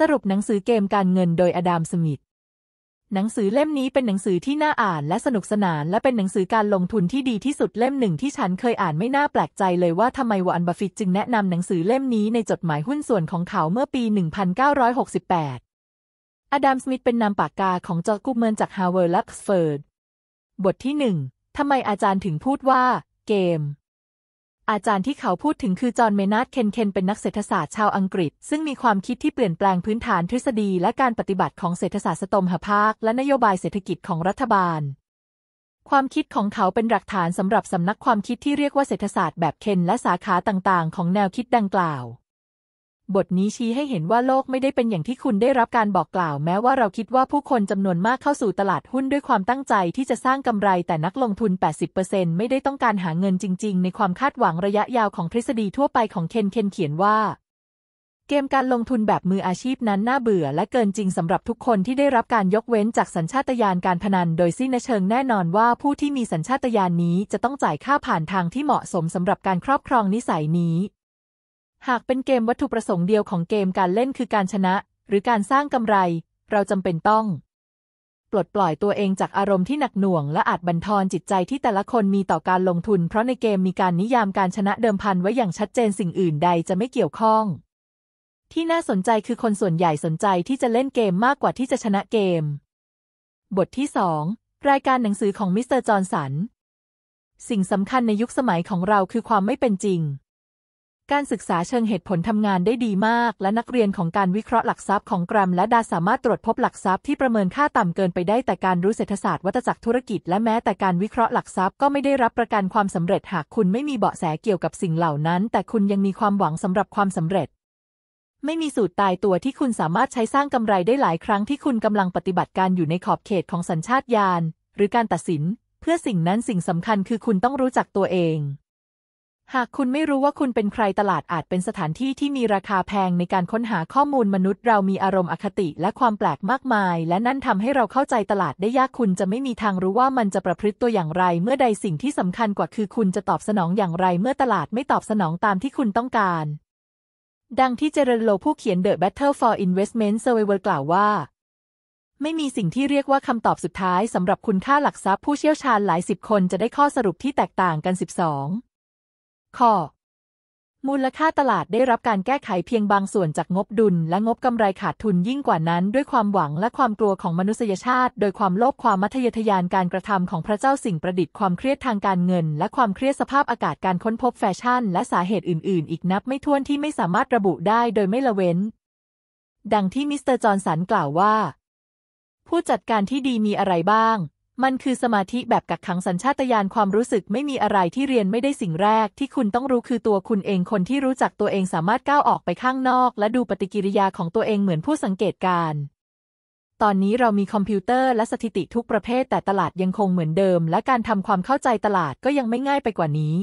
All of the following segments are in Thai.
สรุปหนังสือเกมการเงินโดยอดัมสมิธ หนังสือเล่มนี้เป็นหนังสือที่น่าอ่านและสนุกสนาน และเป็นหนังสือการลงทุนที่ดีที่สุดเล่มหนึ่งที่ฉันเคยอ่านไม่น่าแปลกใจเลยว่าทำไมวอนบัฟฟิตจึงแนะนำหนังสือเล่มนี้ในจดหมายหุ้นส่วนของเขาเมื่อปี 1968อดัมสมิธเป็นนามปากกาของจอร์กูเมินจากฮาวเวิร์ดลักสเฟิร์ดบทที่หนึ่งทำไมอาจารย์ถึงพูดว่าเกมอาจารย์ที่เขาพูดถึงคือจอห์น เมนาร์ดเคนเคนเป็นนักเศรษฐศาสตร์ชาวอังกฤษ ซึ่งมีความคิดที่เปลี่ยนแปลงพื้นฐานทฤษฎีและการปฏิบัติของเศรษฐศาสตร์สตมหภาค และนโยบายเศรษฐกิจของรัฐบาล ความคิดของเขาเป็นหลักฐานสำหรับสำนักความคิดที่เรียกว่าเศรษฐศาสตร์แบบเคนและสาขาต่างๆ ของแนวคิดดังกล่าวบทนี้ชี้ให้เห็นว่าโลกไม่ได้เป็นอย่างที่คุณได้รับการบอกกล่าวแม้ว่าเราคิดว่าผู้คนจำนวนมากเข้าสู่ตลาดหุ้นด้วยความตั้งใจที่จะสร้างกำไรแต่นักลงทุน 80%ไม่ได้ต้องการหาเงินจริงๆ ในความคาดหวังระยะยาวของทฤษฎีทั่วไปของเคนเคนเขียนว่า เกมการลงทุนแบบมืออาชีพนั้นน่าเบื่อและเกินจริงสำหรับทุกคนที่ได้รับการยกเว้นจากสัญชาตญาณการพนัน โดยสิ้นเชิงแน่นอนว่าผู้ที่มีสัญชาตญาณนนี้จะต้องจ่ายค่าผ่านทางที่เหมาะสมสำหรับการครอบครองนิสัยนี้หากเป็นเกมวัตถุประสงค์เดียวของเกมการเล่นคือการชนะหรือการสร้างกำไร เราจำเป็นต้อง ปลดปล่อยตัวเองจากอารมณ์ที่หนักหน่วงและอาจบันทอนจิตใจที่แต่ละคนมีต่อการลงทุนเพราะในเกมมีการนิยามการชนะเดิมพันไว้อย่างชัดเจนสิ่งอื่นใดจะไม่เกี่ยวข้อง ที่น่าสนใจคือคนส่วนใหญ่สนใจที่จะเล่นเกมมากกว่าที่จะชนะเกม บทที่สองรายการหนังสือของมิสเตอร์จอห์นสันสิ่งสำคัญในยุคสมัยของเราคือความไม่เป็นจริงการศึกษาเชิงเหตุผลทำงานได้ดีมาก และนักเรียนของการวิเคราะห์หลักทรัพย์ของกรัมและดาสามารถตรวจพบหลักทรัพย์ที่ประเมินค่าต่ำเกินไปได้แต่การรู้เศรษฐศาสตร์วัตจักรธุรกิจและแม้แต่การวิเคราะห์หลักทรัพย์ก็ไม่ได้รับประกันความสำเร็จหากคุณไม่มีเบาะแสเกี่ยวกับสิ่งเหล่านั้น แต่คุณยังมีความหวังสำหรับความสำเร็จ ไม่มีสูตรตายตัวที่คุณสามารถใช้สร้างกำไรได้หลายครั้งที่คุณกำลังปฏิบัติการอยู่ในขอบเขตของสัญชาตญาณหรือการตัดสินเพื่อสิ่งนั้นสิ่งสำคัญคือคุณต้องรู้จักตัวเองหากคุณไม่รู้ว่าคุณเป็นใครตลาดอาจเป็นสถานที่ ที่มีราคาแพงในการค้นหาข้อมูลมนุษย์ เรามีอารมณ์อคติ และความแปลกมากมาย และนั่นทำให้เราเข้าใจตลาดได้ยากคุณจะไม่มีทางรู้ว่ามันจะประพฤติตัวอย่างไร เมื่อใดสิ่งที่สำคัญกว่าคือ คุณจะตอบสนองอย่างไร เมื่อตลาดไม่ตอบสนองตามที่คุณต้องการ ดังที่เจรโลผู้เขียน The Battle for Investment Survivor กล่าวว่า ไม่มีสิ่งที่เรียกว่าคำตอบสุดท้ายสำหรับคุณค่าหลักทรัพย์ผู้เชี่ยวชาญหลายสิบคนจะได้ข้อสรุปที่แตกต่างกัน12ข้อมูลค่าตลาดได้รับการแก้ไขเพียงบางส่วนจากงบดุลและงบกำไรขาดทุนยิ่งกว่านั้น ด้วยความหวังและความกลัวของมนุษยชาติโดยความโลภความมัธยทยานการกระทำของพระเจ้าสิ่งประดิษฐ์ความเครียดทางการเงิน และความเครียดสภาพอากาศการค้นพบแฟชั่นและสาเหตุอื่น ๆอีกนับไม่ถ้วนที่ไม่สามารถระบุได้ โดยไม่ละเว้น ดังที่มิสเตอร์จอห์นสันกล่าวว่า ผู้จัดการที่ดีมีอะไรบ้างมันคือสมาธิแบบกักขังสัญชาตญาณความรู้สึกไม่มีอะไรที่เรียนไม่ได้สิ่งแรก ที่คุณต้องรู้คือตัวคุณเองคนที่รู้จักตัวเองสามารถก้าวออกไปข้างนอก และดูปฏิกิริยาของตัวเองเหมือนผู้สังเกตการ ตอนนี้เรามีคอมพิวเตอร์และสถิติทุกประเภท แต่ตลาดยังคงเหมือนเดิม และการทำความเข้าใจตลาดก็ยังไม่ง่ายไปกว่านี้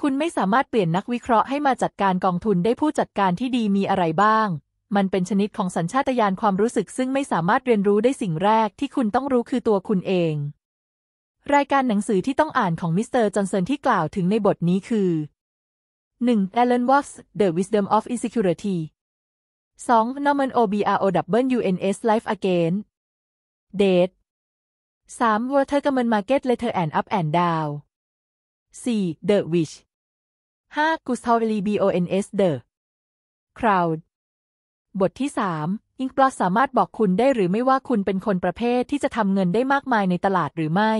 คุณไม่สามารถเปลี่ยนนักวิเคราะห์ให้มาจัดการกองทุนได้ผู้จัดการที่ดีมีอะไรบ้างมันเป็นชนิดของสัญชาตญาณความรู้สึกซึ่งไม่สามารถเรียนรู้ได้สิ่งแรกที่คุณต้องรู้คือตัวคุณเอง รายการหนังสือที่ต้องอ่านของมิสเตอร์จอห์นเซนที่กล่าวถึงในบทนี้คือ 1. Alan Watts The Wisdom of Insecurity 2. Norman Obrowns Life Again Date 3. Watergammon Market Letter and Up and Down 4. The Witch 5. Gustavo b o n s The Crowd บทที่ 3 อิงปลอสามารถบอกคุณได้หรือไม่ว่าคุณเป็นคนประเภทที่จะทำเงินได้มากมายในตลาดหรือไม่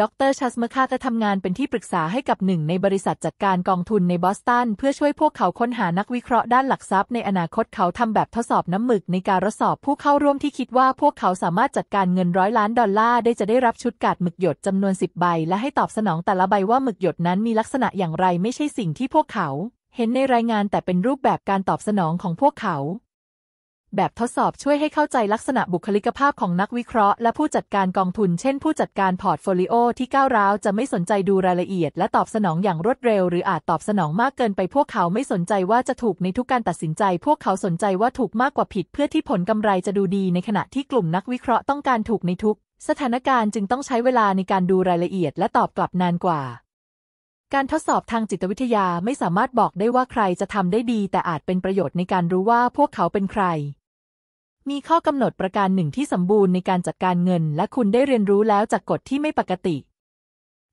ดรชัสเมคาจะทำงานเป็นที่ปรึกษาให้กับหนึ่งในบริษัทจัดการกองทุนในบอสตันเพื่อช่วยพวกเขาค้นหานักวิเคราะห์ด้านหลักทรัพย์ในอนาคตเขาทำแบบทดสอบน้ำหมึกในการทดสอบผู้เข้าร่วมที่คิดว่าพวกเขาสามารถจัดการเงินร้อยล้านดอลลาร์ได้จะได้รับชุดกาดหมึกหยดจำนวน10ใบและให้ตอบสนองแต่ละใบว่าหมึกหยดนั้นมีลักษณะอย่างไรไม่ใช่สิ่งที่พวกเขาเห็นในรายงานแต่เป็นรูปแบบการตอบสนองของพวกเขา แบบทดสอบช่วยให้เข้าใจลักษณะบุคลิกภาพของนักวิเคราะห์ และผู้จัดการกองทุนเช่นผู้จัดการพอร์ตโฟลิโอที่ก้าวร้าวจะไม่สนใจดูรายละเอียดและตอบสนองอย่างรวดเร็วหรืออาจตอบสนองมากเกินไป พวกเขาไม่สนใจว่าจะถูกในทุกการตัดสินใจ พวกเขาสนใจว่าถูกมากกว่าผิด เพื่อที่ผลกำไรจะดูดีในขณะที่กลุ่มนักวิเคราะห์ต้องการถูกในทุกสถานการณ์จึงต้องใช้เวลาในการดูรายละเอียดและตอบกลับนานกว่าการทดสอบทางจิตวิทยาไม่สามารถบอกได้ว่าใครจะทำได้ดี แต่อาจเป็นประโยชน์ในการรู้ว่าพวกเขาเป็นใคร มีข้อกำหนดประการหนึ่งที่สมบูรณ์ในการจัดการเงิน และคุณได้เรียนรู้แล้วจากกฎที่ไม่ปกติ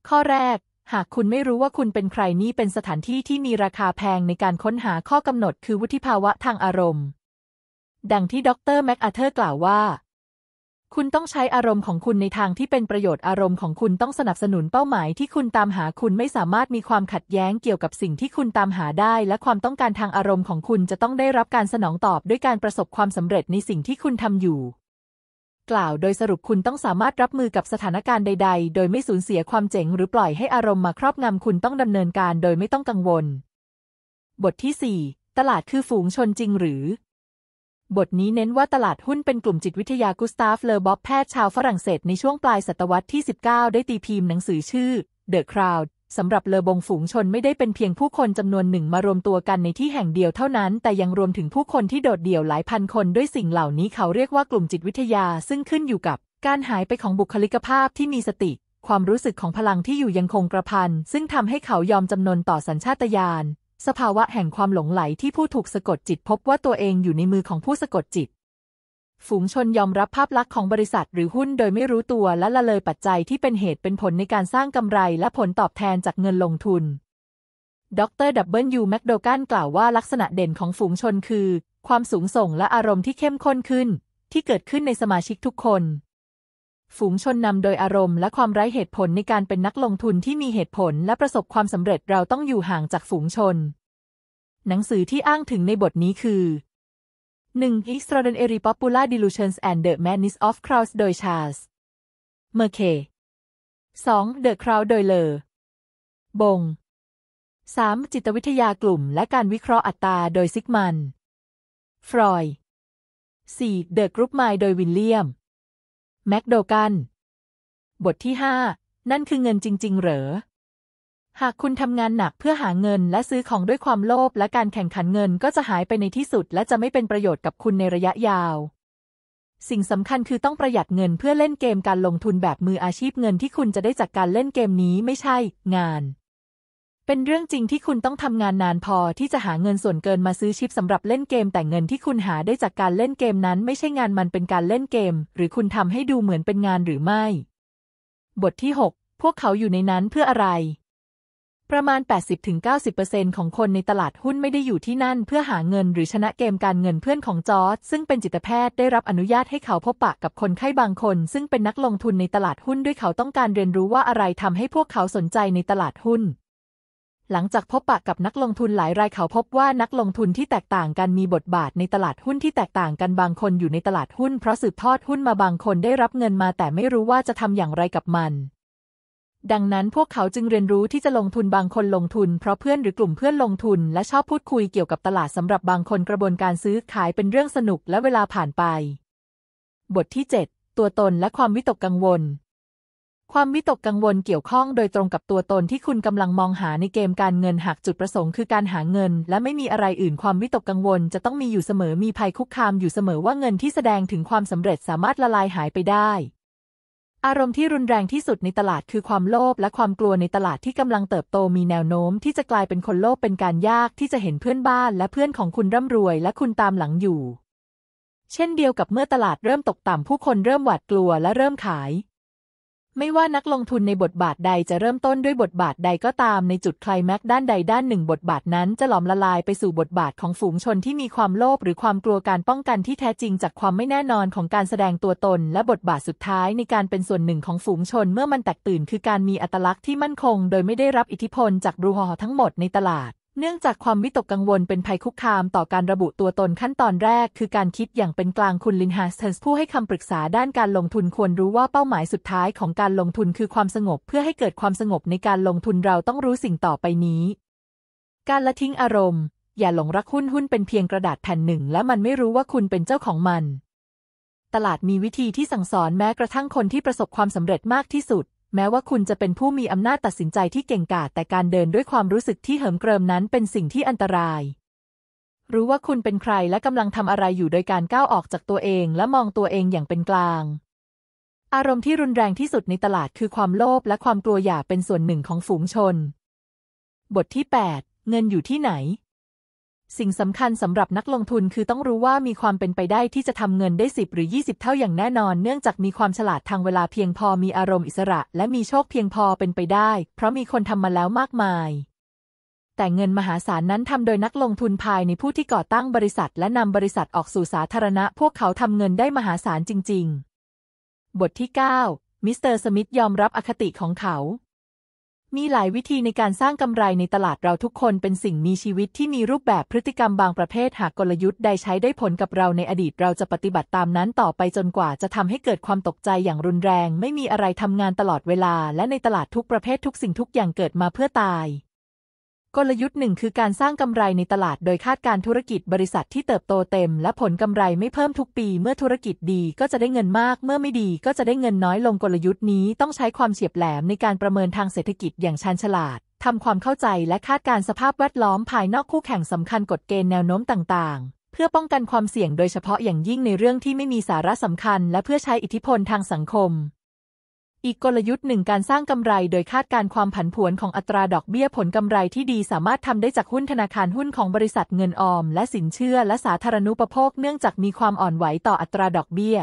ข้อแรก หากคุณไม่รู้ว่าคุณเป็นใครนี่เป็นสถานที่ที่มีราคาแพงในการค้นหาข้อกำหนด คือวุฒิภาวะทางอารมณ์ ดังที่ดรแม็กอาเธอร์กล่าวว่าคุณต้องใช้อารมณ์ของคุณในทางที่เป็นประโยชน์อารมณ์ของคุณต้องสนับสนุนเป้าหมาย ที่คุณตามหาคุณไม่สามารถมีความขัดแย้งเกี่ยวกับสิ่งที่คุณตามหาได้ และความต้องการทางอารมณ์ของคุณจะต้องได้รับการสนองตอบด้วยการประสบความสำเร็จในสิ่งที่คุณทำอยู่ กล่าวโดยสรุปคุณต้องสามารถรับมือกับสถานการณ์ใด ๆ โดยไม่สูญเสียความเจ๋งหรือปล่อยให้อารมณ์มาครอบงำคุณต้องดำเนินการโดยไม่ต้องกังวล บทที่ 4 ตลาดคือฝูงชนจริงหรือบทนี้เน้นว่าตลาดหุ้นเป็นกลุ่มจิตวิทยากุสตาฟเลอบ็อบแพทย์ชาวฝรั่งเศสในช่วงปลายศตวรรษที่ 19 ได้ตีพิมพ์หนังสือชื่อ The Crowd สำหรับเลอบงฝูงชนไม่ได้เป็นเพียงผู้คนจำนวนหนึ่งมารวมตัวกันในที่แห่งเดียวเท่านั้น แต่ยังรวมถึงผู้คนที่โดดเดี่ยวหลายพันคนด้วยสิ่งเหล่านี้เขาเรียกว่ากลุ่มจิตวิทยาซึ่งขึ้นอยู่กับ การหายไปของบุคลิกภาพที่มีสติ ความรู้สึกของพลังที่อยู่ยังคงกระพันซึ่งทำให้เขายอมจำนนต่อสัญชาตญาณสภาวะแห่งความหลงไหลที่ผู้ถูกสะกดจิตพบว่าตัวเองอยู่ในมือของผู้สะกดจิต ฝูงชนยอมรับภาพลักษณ์ของบริษัทหรือหุ้นโดยไม่รู้ตัวและละเลยปัจจัยที่เป็นเหตุเป็นผลในการสร้างกำไรและผลตอบแทนจากเงินลงทุนดรดับเบิลยูแมคโดกันกล่าวว่าลักษณะเด่นของฝูงชนคือ ความสูงส่งและอารมณ์ที่เข้มข้นขึ้น ที่เกิดขึ้นในสมาชิกทุกคนฝูงชนนำโดยอารมณ์และความไร้เหตุผลในการเป็นนักลงทุนที่มีเหตุผลและประสบความสำเร็จเราต้องอยู่ห่างจากฝูงชน หนังสือที่อ้างถึงในบทนี้คือ 1. Extraordinary Popular Delusions and the Madness of Crowds โดยชาร์ลส์เมอร์เค 2. The Crowd โดยเลอบง 3. จิตวิทยากลุ่มและการวิเคราะห์อัตราโดยซิกมัน ฟรอย 4. The Group Mind โดยวิลเลียมแม็กโดกันบทที่ห้า นั่นคือเงินจริง ๆ เหรอหากคุณทำงานหนักเพื่อหาเงินและซื้อของด้วยความโลภและการแข่งขันเงินก็จะหายไปในที่สุดและจะไม่เป็นประโยชน์กับคุณในระยะยาว สิ่งสำคัญคือต้องประหยัดเงินเพื่อเล่นเกมการลงทุนแบบมืออาชีพเงินที่คุณจะได้จากการเล่นเกมนี้ไม่ใช่งานเป็นเรื่องจริงที่คุณต้องทำงานนานพอที่จะหาเงินส่วนเกินมาซื้อชิปสำหรับเล่นเกมแต่เงินที่คุณหาได้จากการเล่นเกมนั้น ไม่ใช่งานมันเป็นการเล่นเกม หรือคุณทำให้ดูเหมือนเป็นงานหรือไม่ บทที่ 6 พวกเขาอยู่ในนั้นเพื่ออะไร ประมาณ 80-90%ของคนในตลาดหุ้นไม่ได้อยู่ที่นั่น เพื่อหาเงินหรือชนะเกมการเงินเพื่อนของจอร์ดซึ่งเป็นจิตแพทย์ได้รับอนุญาตให้เขาพบปะกับคนไข้บางคน ซึ่งเป็นนักลงทุนในตลาดหุ้นด้วยเขาต้องการเรียนรู้ว่าอะไรทำให้พวกเขาสนใจในตลาดหุ้นหลังจากพบปะกับนักลงทุนหลายรายเขา พบว่านักลงทุนที่แตกต่างกันมีบทบาทในตลาดหุ้นที่แตกต่างกันบางคนอยู่ในตลาดหุ้นเพราะสืบทอดหุ้นมาบางคนได้รับเงินมาแต่ไม่รู้ว่าจะทำอย่างไรกับมัน ดังนั้นพวกเขาจึงเรียนรู้ที่จะลงทุนบางคนลงทุนเพราะเพื่อนหรือกลุ่มเพื่อนลงทุนและชอบพูดคุยเกี่ยวกับตลาดสำหรับบางคนกระบวนการซื้อขายเป็นเรื่องสนุกและเวลาผ่านไป บทที่ 7 ตัวตนและความวิตกกังวลความวิตกกังวลเกี่ยวข้อง โดยตรงกับตัวตนที่คุณกำลังมองหาในเกมการเงินหากจุดประสงค์คือการหาเงิน และไม่มีอะไรอื่น ความวิตกกังวลจะต้องมีอยู่เสมอมีภัยคุกคามอยู่เสมอว่าเงินที่แสดงถึงความสำเร็จสามารถละลายหายไปได้ อารมณ์ที่รุนแรงที่สุดในตลาดคือความโลภและความกลัวในตลาดที่กำลังเติบโตมีแนวโน้ม ที่จะกลายเป็นคนโลภเป็นการยากที่จะเห็นเพื่อนบ้าน และเพื่อนของคุณร่ำรวย และคุณตามหลังอยู่ เช่นเดียวกับเมื่อตลาดเริ่มตกต่ำผู้คนเริ่มหวาดกลัวและเริ่มขายไม่ว่านักลงทุนในบทบาทใดจะเริ่มต้นด้วยบทบาทใดก็ตามในจุดไคลแม็กด้านใดด้านหนึ่งบทบาทนั้นจะหลอมละลายไปสู่บทบาทของฝูงชนที่มีความโลภหรือความกลัวการป้องกันที่แท้จริงจากความไม่แน่นอนของการแสดงตัวตนและบทบาทสุดท้ายในการเป็นส่วนหนึ่งของฝูงชนเมื่อมันแตกตื่นคือการมีอัตลักษณ์ที่มั่นคงโดยไม่ได้รับอิทธิพลจากบรูฮอทั้งหมดในตลาดเนื่องจากความวิตกกังวลเป็นภัยคุกคามต่อการระบุตัวตนขั้นตอนแรกคือการคิดอย่างเป็นกลางคุณลินฮาสเทนส์ผู้ให้คำปรึกษาด้านการลงทุนควรรู้ว่าเป้าหมายสุดท้ายของการลงทุนคือความสงบเพื่อให้เกิดความสงบในการลงทุนเราต้องรู้สิ่งต่อไปนี้ การละทิ้งอารมณ์ อย่าหลงรักหุ้นหุ้นเป็นเพียงกระดาษแผ่นหนึ่งและมันไม่รู้ว่าคุณเป็นเจ้าของมัน ตลาดมีวิธีที่สั่งสอนแม้กระทั่งคนที่ประสบความสำเร็จมากที่สุดแม้ว่าคุณจะเป็นผู้มีอำนาจตัดสินใจที่เก่งกาจแต่การเดินด้วยความรู้สึกที่เหิมเกริมนั้นเป็นสิ่งที่อันตราย รู้ว่าคุณเป็นใครและกำลังทำอะไรอยู่โดยการก้าวออกจากตัวเอง และมองตัวเองอย่างเป็นกลาง อารมณ์ที่รุนแรงที่สุดในตลาดคือความโลภและความกลัวอย่าเป็นส่วนหนึ่งของฝูงชน บทที่ 8 เงินอยู่ที่ไหนสิ่งสำคัญสำหรับนักลงทุนคือต้องรู้ว่ามีความเป็นไปได้ที่จะทำเงินได้ 10 หรือ 20 เท่าอย่างแน่นอน เนื่องจากมีความฉลาดทางเวลาเพียงพอมีอารมณ์อิสระและมีโชคเพียงพอเป็นไปได้ เพราะมีคนทำมาแล้วมากมาย แต่เงินมหาศาลนั้นทำโดยนักลงทุนภายในผู้ที่ก่อตั้งบริษัท และนำบริษัทออกสู่สาธารณะ พวกเขาทำเงินได้มหาศาลจริง ๆ บทที่ 9มิสเตอร์สมิธยอมรับอคติของเขามีหลายวิธีในการสร้างกำไรในตลาดเราทุกคนเป็นสิ่งมีชีวิตที่มีรูปแบบพฤติกรรมบางประเภทหากกลยุทธ์ใดใช้ได้ผลกับเราในอดีตเราจะปฏิบัติตามนั้นต่อไปจนกว่าจะทำให้เกิดความตกใจอย่างรุนแรงไม่มีอะไรทำงานตลอดเวลาและในตลาดทุกประเภททุกสิ่งทุกอย่างเกิดมาเพื่อตายกลยุทธ์หนึ่งคือการสร้างกำไรในตลาด โดยคาดการธุรกิจบริษัทที่เติบโตเต็มและผลกำไรไม่เพิ่มทุกปีเมื่อธุรกิจดีก็จะได้เงินมาก เมื่อไม่ดีก็จะได้เงินน้อยลงกลยุทธ์นี้ต้องใช้ความเฉียบแหลมในการประเมินทางเศรษฐกิจอย่างชาญฉลาดทำความเข้าใจและคาดการสภาพแวดล้อมภายนอกคู่แข่งสำคัญกฎเกณฑ์แนวโน้มต่างๆ เพื่อป้องกันความเสี่ยงโดยเฉพาะอย่างยิ่งในเรื่องที่ไม่มีสาระสำคัญ และเพื่อใช้อิทธิพลทางสังคมอีกกลยุทธ์หนึ่งการสร้างกำไร โดยคาดการความผันผวนของอัตราดอกเบี้ยผลกำไรที่ดีสามารถทำได้จากหุ้นธนาคารหุ้นของบริษัทเงินออม และสินเชื่อและสาธารณูปโภคเนื่องจากมีความอ่อนไหวต่ออัตราดอกเบี้ย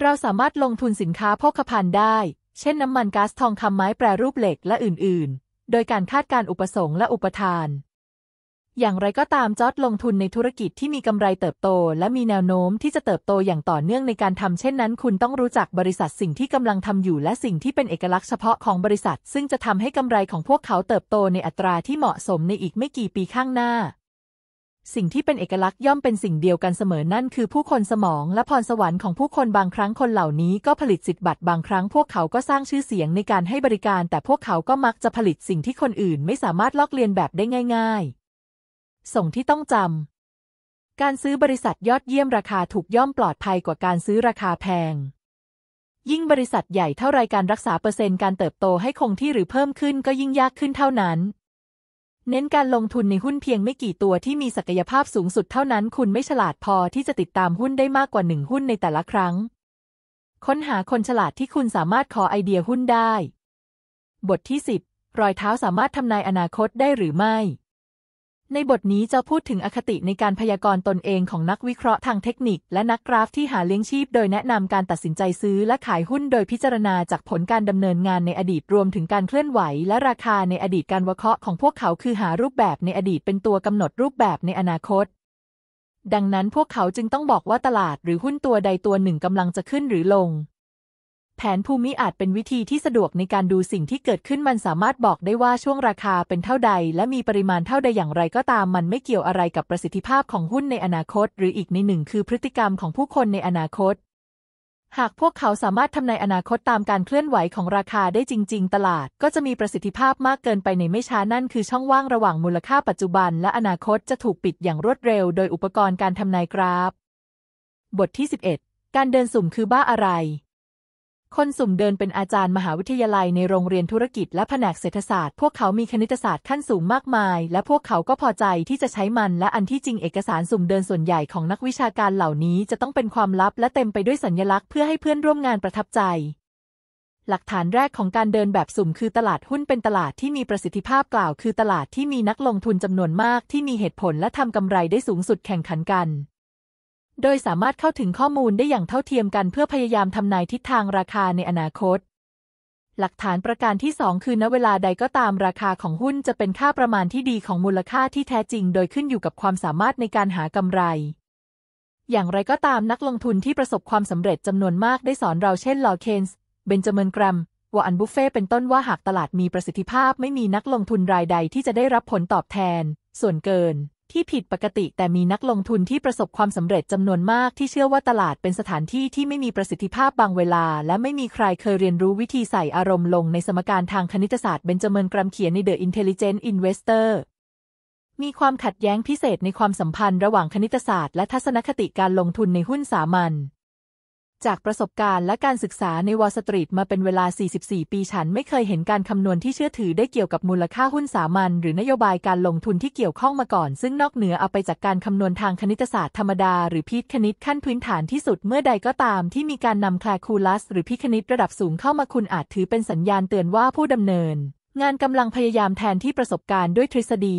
เราสามารถลงทุนสินค้าโภคภัณฑ์ได้ เช่นน้ำมันก๊าซทองคำไม้แปรรูปเหล็กและอื่น ๆ โดยการคาดการอุปสงค์และอุปทานอย่างไรก็ตามจอร์ดลงทุนในธุรกิจที่มีกำไรเติบโต และมีแนวโน้มที่จะเติบโตอย่างต่อเนื่องในการทำเช่นนั้น คุณต้องรู้จักบริษัทสิ่งที่กำลังทำอยู่และสิ่งที่เป็นเอกลักษณ์เฉพาะของบริษัท ซึ่งจะทำให้กำไรของพวกเขาเติบโตในอัตราที่เหมาะสมในอีกไม่กี่ปีข้างหน้า สิ่งที่เป็นเอกลักษณ์ย่อมเป็นสิ่งเดียวกันเสมอนั่นคือผู้คนสมอง และพรสวรรค์ของผู้คนบางครั้งคนเหล่านี้ ก็ผลิตสิทธิบัตรบางครั้ง พวกเขาก็สร้างชื่อเสียงในการให้บริการ แต่พวกเขาก็มักจะผลิตสิ่งที่คนอื่น ไม่สามารถลอกเลียนแบบได้ง่าย ๆส่งที่ต้องจำ การซื้อบริษัทยอดเยี่ยมราคาถูกย่อมปลอดภัยกว่าการซื้อราคาแพง ยิ่งบริษัทใหญ่เท่าไรการรักษาเปอร์เซ็นต์การเติบโตให้คงที่หรือเพิ่มขึ้นก็ยิ่งยากขึ้นเท่านั้น เน้นการลงทุนในหุ้นเพียงไม่กี่ตัวที่มีศักยภาพสูงสุดเท่านั้น คุณไม่ฉลาดพอที่จะติดตามหุ้นได้มากกว่าหนึ่งหุ้นในแต่ละครั้ง ค้นหาคนฉลาดที่คุณสามารถขอไอเดียหุ้นได้ บทที่10รอยเท้าสามารถทำนายอนาคตได้หรือไม่ในบทนี้จะพูดถึงอคติในการพยากรณ์ตนเองของนักวิเคราะห์ทางเทคนิคและนักกราฟที่หาเลี้ยงชีพ โดยแนะนำการตัดสินใจซื้อและขายหุ้นโดยพิจารณาจากผลการดำเนินงานในอดีตรวมถึงการเคลื่อนไหว และราคาในอดีตการวิเคราะห์ของพวกเขาคือหารูปแบบในอดีตเป็นตัวกำหนดรูปแบบในอนาคต ดังนั้นพวกเขาจึงต้องบอกว่าตลาด หรือหุ้นตัวใดตัวหนึ่งกำลังจะขึ้นหรือลงแผนภูมิอาจเป็นวิธีที่สะดวกในการดูสิ่งที่เกิดขึ้นมันสามารถบอกได้ว่าช่วงราคาเป็นเท่าใด และมีปริมาณเท่าใดอย่างไรก็ตาม มันไม่เกี่ยวอะไรกับประสิทธิภาพของหุ้นในอนาคตหรืออีกในหนึ่งคือพฤติกรรมของผู้คนในอนาคต หากพวกเขาสามารถทำนายอนาคตตามการเคลื่อนไหวของราคาได้จริง ๆ ตลาดก็จะมีประสิทธิภาพมากเกินไปในไม่ช้านั่นคือช่องว่างระหว่างมูลค่าปัจจุบัน และอนาคตจะถูกปิดอย่างรวดเร็ว โดยอุปกรณ์การทำนายกราฟบทที่ 11 การเดินสุ่มคือบ้าอะไรคนสุ่มเดินเป็นอาจารย์มหาวิทยาลัยในโรงเรียนธุรกิจ และแผนกเศรษฐศาสตร์ พวกเขา มีคณิตศาสตร์ขั้นสูงมากมาย และพวกเขาก็พอใจที่จะใช้มัน และอันที่จริงเอกสารสุ่มเดินส่วนใหญ่ของนักวิชาการเหล่านี้จะต้องเป็นความลับและเต็มไปด้วยสัญญลักษณ์เพื่อให้เพื่อนร่วมงานประทับใจ หลักฐานแรกของการเดินแบบสุ่ม คือตลาดหุ้นเป็นตลาดที่มีประสิทธิภาพกล่าว คือตลาดที่มีนักลงทุนจำนวนมาก ที่มีเหตุผลและทำกำไรได้สูงสุดแข่งขันกันโดยสามารถเข้าถึงข้อมูลได้อย่างเท่าเทียมกันเพื่อพยายามทำนายทิศทางราคาในอนาคต หลักฐานประการที่ 2 คือณเวลาใดก็ตามราคาของหุ้นจะเป็นค่าประมาณที่ดีของมูลค่าที่แท้จริง โดยขึ้นอยู่กับความสามารถในการหากำไร อย่างไรก็ตามนักลงทุนที่ประสบความสำเร็จจำนวนมากได้สอนเราเช่นลอเคนส์ เบนจามินกรัมวอันบุฟเฟ่เป็นต้นว่าหากตลาดมีประสิทธิภาพไม่มีนักลงทุนรายใดที่จะได้รับผลตอบแทน ส่วนเกินที่ผิดปกติแต่มีนักลงทุนที่ประสบความสำเร็จจำนวนมากที่เชื่อว่าตลาดเป็นสถานที่ที่ไม่มีประสิทธิภาพบางเวลา และไม่มีใครเคยเรียนรู้วิธีใส่อารมณ์ลงในสมการทางคณิตศาสตร์เบนจามินกรัมเขียนใน The Intelligent Investor มีความขัดแย้งพิเศษในความสัมพันธ์ระหว่างคณิตศาสตร์และทัศนคติการลงทุนในหุ้นสามัญจากประสบการณ์และการศึกษาในวอลสตรีทมาเป็นเวลา 44 ปีฉันไม่เคยเห็นการคำนวณที่เชื่อถือได้เกี่ยวกับมูลค่าหุ้นสามัญหรือนโยบายการลงทุนที่เกี่ยวข้องมาก่อน ซึ่งนอกเหนือเอาไปจากการคำนวณทางคณิตศาสตร์ธรรมดาหรือพีทคณิตขั้นพื้นฐานที่สุดเมื่อใดก็ตามที่มีการนำแคลคูลัสหรือพีคณิตระดับสูงเข้ามาคุณอาจถือเป็นสัญญาณเตือนว่าผู้ดำเนินงานกำลังพยายามแทนที่ประสบการณ์ด้วยทฤษฎี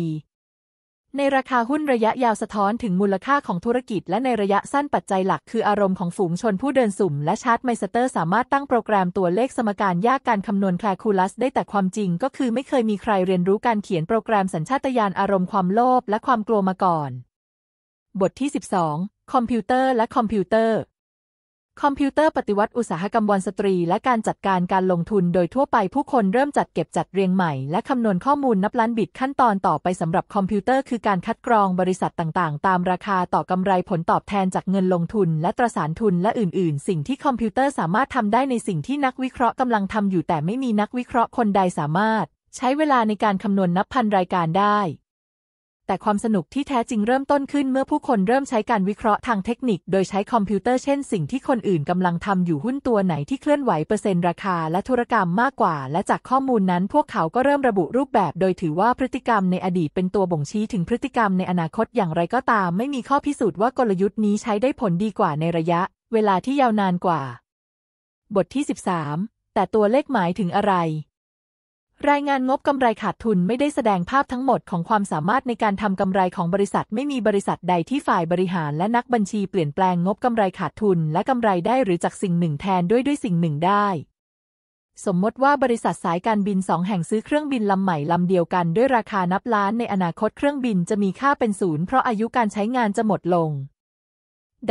ในราคาหุ้นระยะยาวสะท้อนถึงมูลค่าของธุรกิจและในระยะสั้นปัจจัยหลักคืออารมณ์ของฝูงชนผู้เดินสุ่มและชาร์ตไมสเตอร์สามารถตั้งโปรแกรมตัวเลขสมการยากการคำนวณแคลคูลัสได้แต่ความจริง ก็คือไม่เคยมีใครเรียนรู้การเขียนโปรแกรมสัญชาตญาณอารมณ์ความโลภ และความกลัวมาก่อน บทที่ 12 คอมพิวเตอร์ และคอมพิวเตอร์คอมพิวเตอร์ปฏิวัติอุตสาหกรรมวอลสตรีและการจัดการการลงทุนโดยทั่วไปผู้คนเริ่มจัดเก็บจัดเรียงใหม่และคำนวณข้อมูลนับล้านบิตขั้นตอนต่อไปสำหรับคอมพิวเตอร์คือการคัดกรองบริษัทต่างๆ ตามราคาต่อกำไรผลตอบแทนจากเงินลงทุนและตราสารทุนและอื่นๆ สิ่งที่คอมพิวเตอร์สามารถทำได้ในสิ่งที่นักวิเคราะห์กำลังทำอยู่แต่ไม่มีนักวิเคราะห์คนใดสามารถใช้เวลาในการคำนวณนับพันรายการได้แต่ความสนุกที่แท้จริงเริ่มต้นขึ้นเมื่อผู้คนเริ่มใช้การวิเคราะห์ทางเทคนิคโดยใช้คอมพิวเตอร์เช่นสิ่งที่คนอื่นกำลังทำอยู่หุ้นตัวไหนที่เคลื่อนไหวเปอร์เซ็นต์ราคาและธุรกรรมมากกว่า และจากข้อมูลนั้นพวกเขาก็เริ่มระบุรูปแบบ โดยถือว่าพฤติกรรมในอดีตเป็นตัวบ่งชี้ถึงพฤติกรรมในอนาคตอย่างไรก็ตาม ไม่มีข้อพิสูจน์ว่ากลยุทธ์นี้ใช้ได้ผลดีกว่าในระยะ เวลาที่ยาวนานกว่า บทที่ 13 แต่ตัวเลขหมายถึงอะไรรายงานงบกำไรขาดทุนไม่ได้แสดงภาพทั้งหมดของความสามารถในการทำกำไรของบริษัท ไม่มีบริษัทใดที่ฝ่ายบริหารและนักบัญชีเปลี่ยนแปลงงบกำไรขาดทุนและกำไรได้หรือจากสิ่งหนึ่งแทนด้วยด้วยสิ่งหนึ่งได้ สมมติว่าบริษัทสายการบินสองแห่งซื้อเครื่องบินลำใหม่ลำเดียวกันด้วยราคานับล้าน ในอนาคตเครื่องบินจะมีค่าเป็นศูนย์เพราะอายุการใช้งานจะหมดลง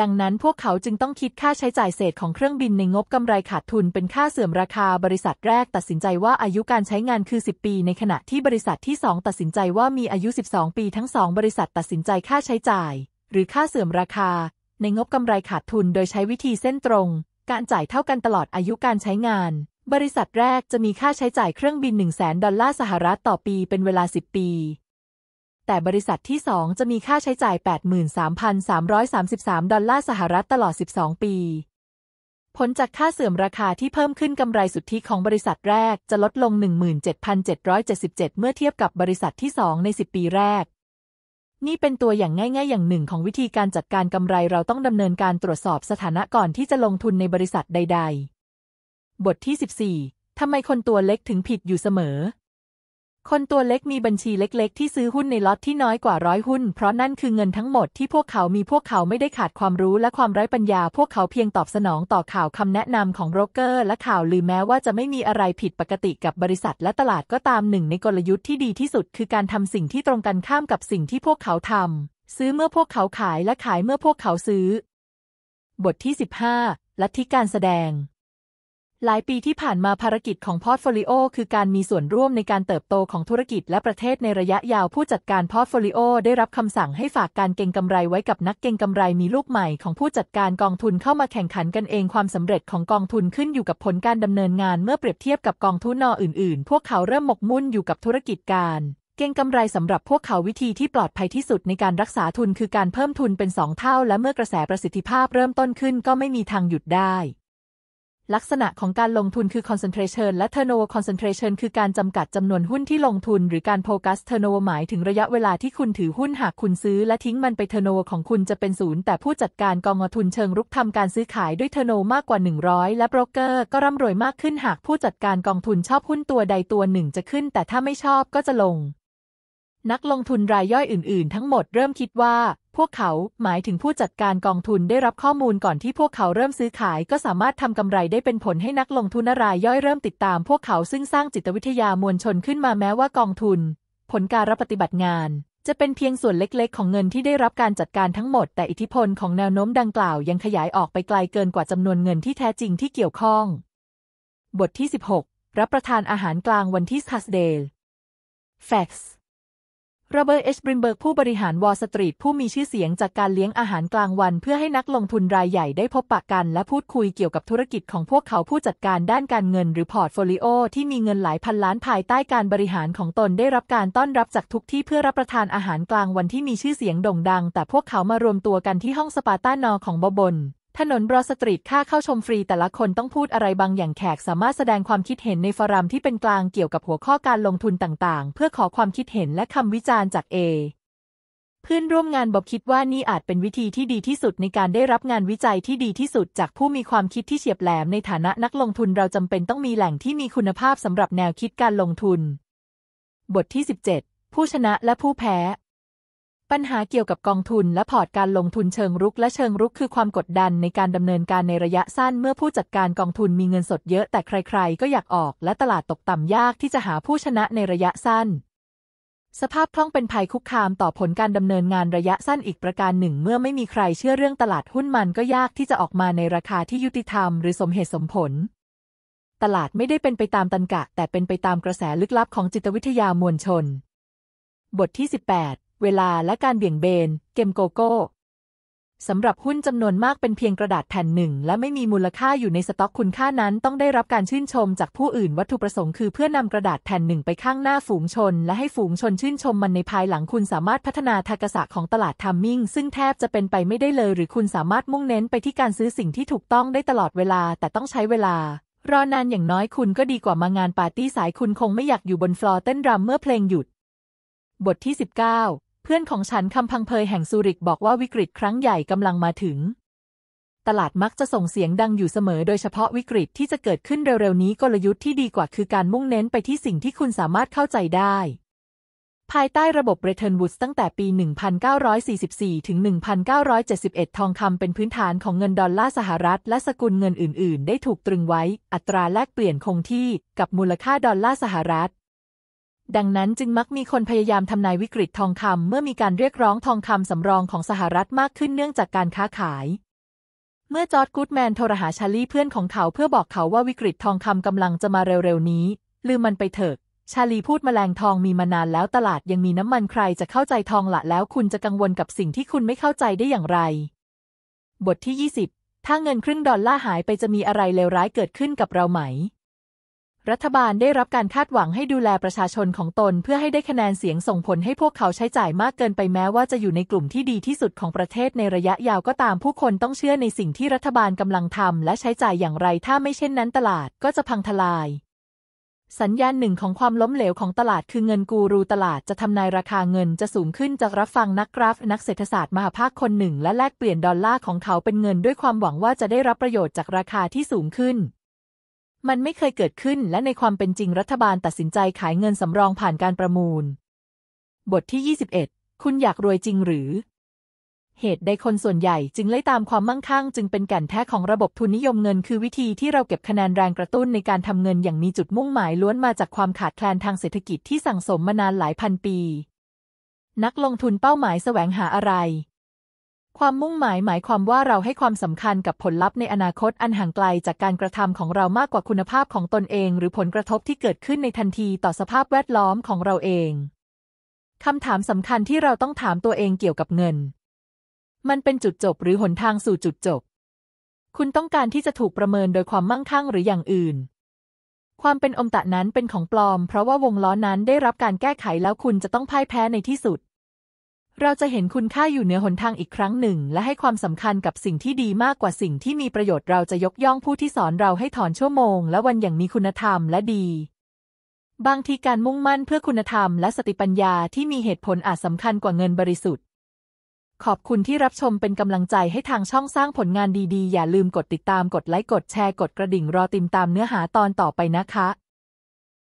ดังนั้นพวกเขาจึงต้องคิดค่าใช้จ่ายเศษของเครื่องบินในงบกำไรขาดทุนเป็นค่าเสื่อมราคาบริษัทแรกตัดสินใจว่าอายุการใช้งานคือ 10 ปี ในขณะที่บริษัทที่ 2 ตัดสินใจว่ามีอายุ 12 ปีทั้ง 2 บริษัทตัดสินใจค่าใช้จ่าย หรือค่าเสื่อมราคา ในงบกำไรขาดทุนโดยใช้วิธีเส้นตรง การจ่ายเท่ากันตลอดอายุการใช้งานบริษัทแรกจะมีค่าใช้จ่ายเครื่องบิน1 0 0 0 0แดอลลาร์สหรัฐต่อปีเป็นเวลา10 ปีแต่บริษัทที่ 2 จะมีค่าใช้จ่าย 83,333 ดอลลาร์สหรัฐตลอด 12 ปี ผลจากค่าเสื่อมราคาที่เพิ่มขึ้นกำไรสุทธิของบริษัทแรกจะลดลง 17,777 เมื่อเทียบกับบริษัทที่ 2 ใน 10 ปีแรก นี่เป็นตัวอย่างง่ายๆ อย่างหนึ่งของวิธีการจัดการกำไรเราต้องดำเนินการตรวจสอบสถานะก่อนที่จะลงทุนในบริษัทใด ๆ บทที่ 14ทำไมคนตัวเล็กถึงผิดอยู่เสมอคนตัวเล็กมีบัญชีเล็กๆ ที่ซื้อหุ้นในล็อตที่น้อยกว่าร้อยหุ้น เพราะนั่นคือเงินทั้งหมดที่พวกเขามีพวกเขาไม่ได้ขาดความรู้และความไร้ปัญญาพวกเขาเพียงตอบสนองต่อข่าวคำแนะนำของโบรกเกอร์และข่าวหรือแม้ว่าจะไม่มีอะไรผิดปกติกับบริษัทและตลาดก็ตามหนึ่งในกลยุทธ์ที่ดีที่สุด คือการทำสิ่งที่ตรงกันข้ามกับสิ่งที่พวกเขาทำซื้อเมื่อพวกเขาขายและขายเมื่อพวกเขาซื้อ บทที่ 15ลัทธิการแสดงหลายปีที่ผ่านมาภารกิจของพอร์ตโฟลิโอคือการมีส่วนร่วมในการเติบโตของธุรกิจ และประเทศในระยะยาวผู้จัดการพอร์ตโฟลิโอได้รับคำสั่งให้ฝากการเก็งกำไรไว้กับนักเก็งกำไรมีลูกใหม่ของผู้จัดการกองทุนเข้ามาแข่งขันกันเองความสำเร็จของกองทุนขึ้นอยู่กับผลการดำเนินงานเมื่อเปรียบเทียบกับกองทุนนออื่น ๆ พวกเขาเริ่มหมกมุ่นอยู่กับธุรกิจการ เก็งกำไรสำหรับพวกเขาวิธีที่ปลอดภัยที่สุดในการรักษาทุนคือการเพิ่มทุนเป็นสองเท่า และเมื่อกระแสประสิทธิภาพเริ่มต้นขึ้น ก็ไม่มีทางหยุดได้ลักษณะของการลงทุนคือ concentration และ turnover concentration คือการจำกัดจำนวนหุ้นที่ลงทุนหรือการโฟกัส turnover หมายถึงระยะเวลาที่คุณถือหุ้นหากคุณซื้อและทิ้งมันไป turnover ของคุณจะเป็นศูนย์แต่ผู้จัดการกองทุนเชิงรุกทำการซื้อขายด้วย turnover มากกว่า 100 และโบรกเกอร์ก็ร่ำรวยมากขึ้นหากผู้จัดการกองทุนชอบหุ้นตัวใดตัวหนึ่งจะขึ้นแต่ถ้าไม่ชอบก็จะลงนักลงทุนรายย่อยอื่น ๆ ทั้งหมดเริ่มคิดว่า พวกเขาหมายถึงผู้จัดการกองทุนได้รับข้อมูลก่อนที่พวกเขาเริ่มซื้อขายก็สามารถทำกำไรได้เป็นผลให้นักลงทุนรายย่อยเริ่มติดตาม พวกเขาซึ่งสร้างจิตวิทยามวลชนขึ้นมาแม้ว่ากองทุน ผลการรับปฏิบัติงาน จะเป็นเพียงส่วนเล็ก ๆ ของเงินที่ได้รับการจัดการทั้งหมด แต่อิทธิพลของแนวโน้มดังกล่าวยังขยายออกไปไกลเกินกว่าจำนวนเงินที่แท้จริงที่เกี่ยวข้อง บทที่ 16 รับประทานอาหารกลางวันที่คาัสเดลแฟกซ์ระเบิร์ตเอชบริมเบิร์กผู้บริหารวอลสตรีทผู้มีชื่อเสียงจากการเลี้ยงอาหารกลางวัน เพื่อให้นักลงทุนรายใหญ่ได้พบปะกันและพูดคุยเกี่ยวกับธุรกิจของพวกเขาผู้จัดการด้านการเงิน หรือพอร์ตโฟลิโอที่มีเงินหลายพันล้านภายใต้การบริหารของตน ได้รับการต้อนรับจากทุกที่เพื่อรับประทานอาหารกลางวันที่มีชื่อเสียงโด่งดัง แต่พวกเขามารวมตัวกันที่ห้องสปาต้านอของบอบนถนนบรอสตรีทค่าเข้าชมฟรีแต่ละคนต้องพูดอะไรบางอย่างแขกสามารถแสดงความคิดเห็นในฟอรัมที่เป็นกลางเกี่ยวกับหัวข้อการลงทุนต่างๆ เพื่อขอความคิดเห็นและคำวิจารณ์จากเอเพื่อนร่วมงานบอบคิดว่านี่อาจเป็นวิธีที่ดีที่สุดในการได้รับงานวิจัยที่ดีที่สุด จากผู้มีความคิดที่เฉียบแหลม ในฐานะนักลงทุน เราจำเป็นต้องมีแหล่งที่มีคุณภาพสำหรับแนวคิดการลงทุน บทที่ 17 ผู้ชนะและผู้แพ้ปัญหาเกี่ยวกับกองทุน และพอร์ตการลงทุนเชิงรุกและเชิงรุกคือความกดดันในการดำเนินการในระยะสั้นเมื่อผู้จัดการกองทุนมีเงินสดเยอะ แต่ใคร ๆ ก็อยากออกและตลาดตกต่ำยากที่จะหาผู้ชนะในระยะสั้น สภาพคล่องเป็นภัยคุกคามต่อผลการดำเนินงานระยะสั้นอีกประการหนึ่ง เมื่อไม่มีใครเชื่อเรื่องตลาดหุ้นมันก็ยากที่จะออกมาในราคาที่ยุติธรรมหรือสมเหตุสมผล ตลาดไม่ได้เป็นไปตามตันกะแต่เป็นไปตามกระแสลึกลับของจิตวิทยามวลชน บทที่ 18เวลาและการเบี่ยงเบน เกมโกโก้สำหรับหุ้นจำนวนมากเป็นเพียงกระดาษแผ่นหนึ่ง และไม่มีมูลค่าอยู่ในสต็อกคุณค่านั้นต้องได้รับการชื่นชมจากผู้อื่นวัตถุประสงค์คือเพื่อนำกระดาษแผ่นหนึ่งไปข้างหน้าฝูงชน และให้ฝูงชนชื่นชมมันในภายหลังคุณสามารถพัฒนาทักษะของตลาดทัมมิ่งซึ่งแทบจะเป็นไปไม่ได้เลย หรือคุณสามารถมุ่งเน้นไปที่การซื้อสิ่งที่ถูกต้องได้ตลอดเวลาแต่ต้องใช้เวลารอนานอย่างน้อยคุณก็ดีกว่ามางานปาร์ตี้สายคุณคงไม่อยากอยู่บนฟลอร์เต้นรำเมื่อเพลงหยุด บทที่ 19เพื่อนของฉันคำพังเพยแห่งซูริกบอกว่าวิกฤตครั้งใหญ่กำลังมาถึง ตลาดมักจะส่งเสียงดังอยู่เสมอโดยเฉพาะวิกฤตที่จะเกิดขึ้นเร็วๆนี้กลยุทธ์ที่ดีกว่าคือการมุ่งเน้นไปที่สิ่งที่คุณสามารถเข้าใจได้ ภายใต้ระบบเบรเทนวูดส์ตั้งแต่ปี 1944 ถึง 1971 ทองคำเป็นพื้นฐานของเงินดอลลาร์สหรัฐ และสกุลเงินอื่นๆ ได้ถูกตรึงไว้อัตราแลกเปลี่ยนคงที่กับมูลค่าดอลลาร์สหรัฐดังนั้นจึงมักมีคนพยายามทำนายวิกฤตทองคำเมื่อมีการเรียกร้องทองคำสำรองของสหรัฐมากขึ้นเนื่องจากการค้าขาย เมื่อจอร์ดกูดแมนโทรหาชาลีเพื่อนของเขาเพื่อบอกเขาว่าวิกฤตทองคำกำลังจะมาเร็วๆนี้ ลืมมันไปเถอะ ชาลีพูดมแมลงทองมีมานานแล้วตลาดยังมีน้ำมันใครจะเข้าใจทองละแล้ว คุณจะกังวลกับสิ่งที่คุณไม่เข้าใจได้อย่างไร บทที่20ถ้าเงินครึ่งดอลลาร์หายไปจะมีอะไรเลวร้ายเกิดขึ้นกับเราไหมรัฐบาลได้รับการคาดหวังให้ดูแลประชาชนของตนเพื่อให้ได้คะแนนเสียงส่งผลให้พวกเขาใช้จ่ายมากเกินไปแม้ว่าจะอยู่ในกลุ่มที่ดีที่สุดของประเทศในระยะยาวก็ตามผู้คนต้องเชื่อในสิ่งที่รัฐบาลกำลังทำและใช้จ่ายอย่างไร ถ้าไม่เช่นนั้นตลาดก็จะพังทลาย สัญญาณหนึ่งของความล้มเหลวของตลาดคือเงินกูรูตลาดจะทำนายราคาเงิน จะสูงขึ้นจากรับฟังนักกราฟ นักเศรษฐศาสตร์มหาภาคคนหนึ่งและแลกเปลี่ยนดอลลาร์ของเขาเป็นเงินด้วยความหวังว่าจะได้รับประโยชน์จากราคาที่สูงขึ้นมันไม่เคยเกิดขึ้นและในความเป็นจริงรัฐบาลตัดสินใจขายเงินสำรองผ่านการประมูล บทที่ 21 คุณอยากรวยจริงหรือ เหตุใดคนส่วนใหญ่จึงไล่ตามความมั่งคั่งจึงเป็นแก่นแท้ของระบบทุนนิยมเงินคือวิธีที่เราเก็บคะแนนแรงกระตุ้นในการทำเงินอย่างมีจุดมุ่งหมายล้วนมาจากความขาดแคลนทางเศรษฐกิจที่สั่งสมมานานหลายพันปี นักลงทุนเป้าหมายแสวงหาอะไรความมุ่งหมายหมายความว่าเราให้ความสำคัญกับผลลัพธ์ในอนาคต อันห่างไกลจากการกระทำของเรามากกว่าคุณภาพของตนเอง หรือผลกระทบที่เกิดขึ้นในทันทีต่อสภาพแวดล้อมของเราเองคำถามสำคัญที่เราต้องถามตัวเองเกี่ยวกับเงิน มันเป็นจุดจบ หรือหนทางสู่จุดจบ คุณต้องการที่จะถูกประเมินโดยความมั่งคั่งหรืออย่างอื่น ความเป็นอมตะนั้นเป็นของปลอม เพราะว่าวงล้อนั้นได้รับการแก้ไขแล้วคุณจะต้องพ่ายแพ้ในที่สุดเราจะเห็นคุณค่าอยู่เหนือหนทางอีกครั้งหนึ่ง และให้ความสำคัญกับสิ่งที่ดีมากกว่าสิ่งที่มีประโยชน์เราจะยกย่องผู้ที่สอนเราให้ถอนชั่วโมง และวันอย่างมีคุณธรรมและดี บางทีการมุ่งมั่นเพื่อคุณธรรม และสติปัญญาที่มีเหตุผลอาจสำคัญกว่าเงินบริสุทธิ์ ขอบคุณที่รับชมเป็นกำลังใจให้ทางช่องสร้างผลงานดีๆอย่าลืมกดติดตามกดไลค์กดแชร์กดกระดิ่งรอติดตามเนื้อหาตอนต่อไปนะคะ